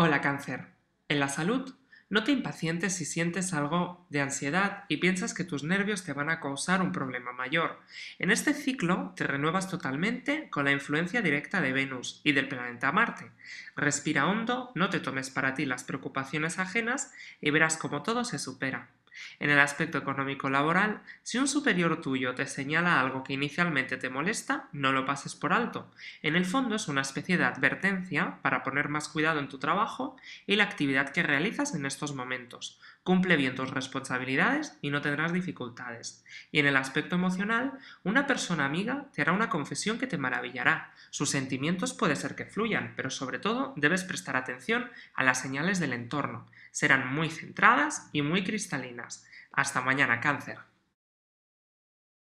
Hola cáncer. En la salud, no te impacientes si sientes algo de ansiedad y piensas que tus nervios te van a causar un problema mayor. En este ciclo te renuevas totalmente con la influencia directa de Venus y del planeta Marte. Respira hondo, no te tomes para ti las preocupaciones ajenas y verás cómo todo se supera. En el aspecto económico laboral, si un superior tuyo te señala algo que inicialmente te molesta, no lo pases por alto. En el fondo es una especie de advertencia para poner más cuidado en tu trabajo y la actividad que realizas en estos momentos. Cumple bien tus responsabilidades y no tendrás dificultades. Y en el aspecto emocional, una persona amiga te hará una confesión que te maravillará. Sus sentimientos puede ser que fluyan, pero sobre todo debes prestar atención a las señales del entorno. Serán muy centradas y muy cristalinas. Hasta mañana, cáncer.